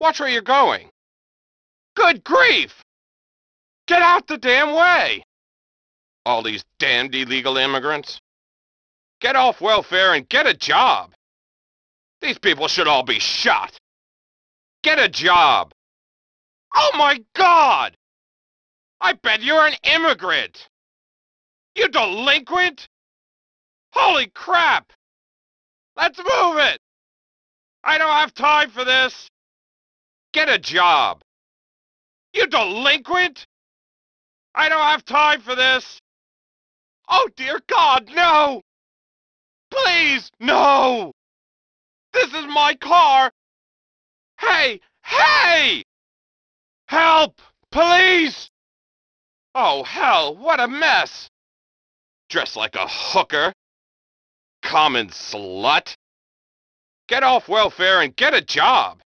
Watch where you're going. Good grief! Get out the damn way! All these damned illegal immigrants. Get off welfare and get a job. These people should all be shot. Get a job. Oh my god! I bet you're an immigrant! You delinquent! Holy crap! Let's move it! I don't have time for this! Get a job! You delinquent! I don't have time for this! Oh dear God, no! Please, no! This is my car! Hey! Hey! Help! Police! Oh hell, what a mess! Dressed like a hooker! Common slut! Get off welfare and get a job!